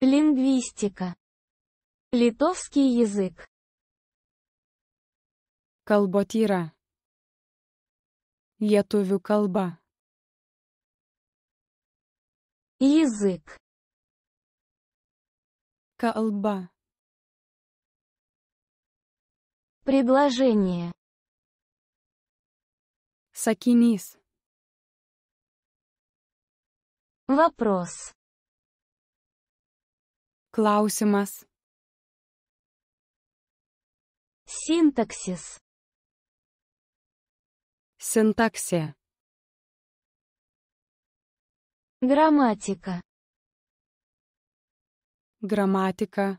Лингвистика. Литовский язык. Колботира. Ятовю колба. Язык. Колба. Предложение. Сакинис. Вопрос. Klausimas. Синтаксис. Синтаксия. Грамматика. Грамматика.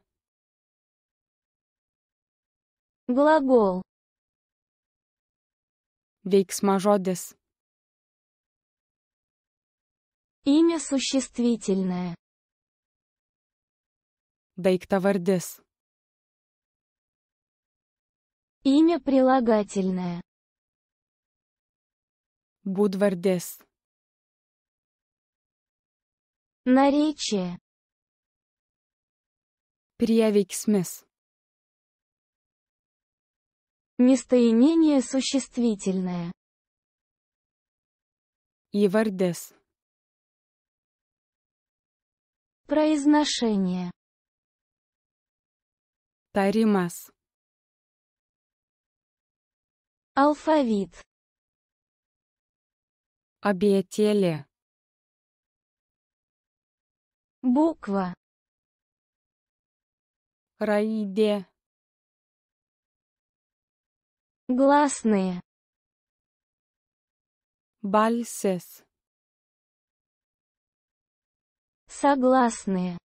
Глагол. Вейксма Имя существительное. Дайктавардес. Имя прилагательное. Будвардес. Наречие. Приявиксмес. Местоимение существительное. Ивардес. Произношение. Таримас. Алфавит. Обетели. Буква. Раиде. Гласные. Бальсес. Согласные.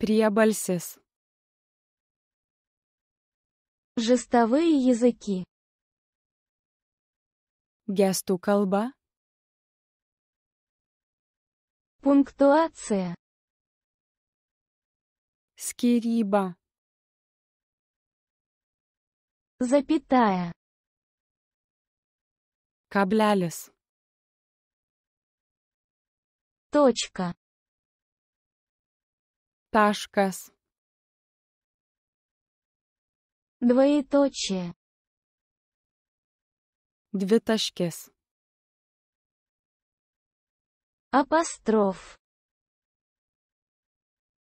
Приабальсес. Жестовые языки. Гясту колба. Пунктуация. Скириба. Запятая. Каблялис. Точка. Ташкас. Двоеточие. Дветашкес. Апостроф.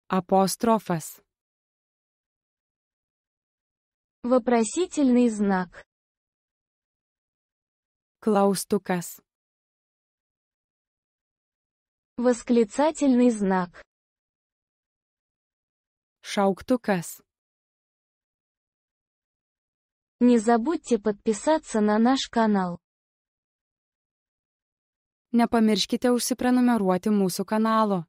Апострофас. Вопросительный знак. Клаустукас. Восклицательный знак. Шауктукас. Не забудьте подписаться на наш канал. Nepamirškite užsiprenumeruoti mūsų kanalo.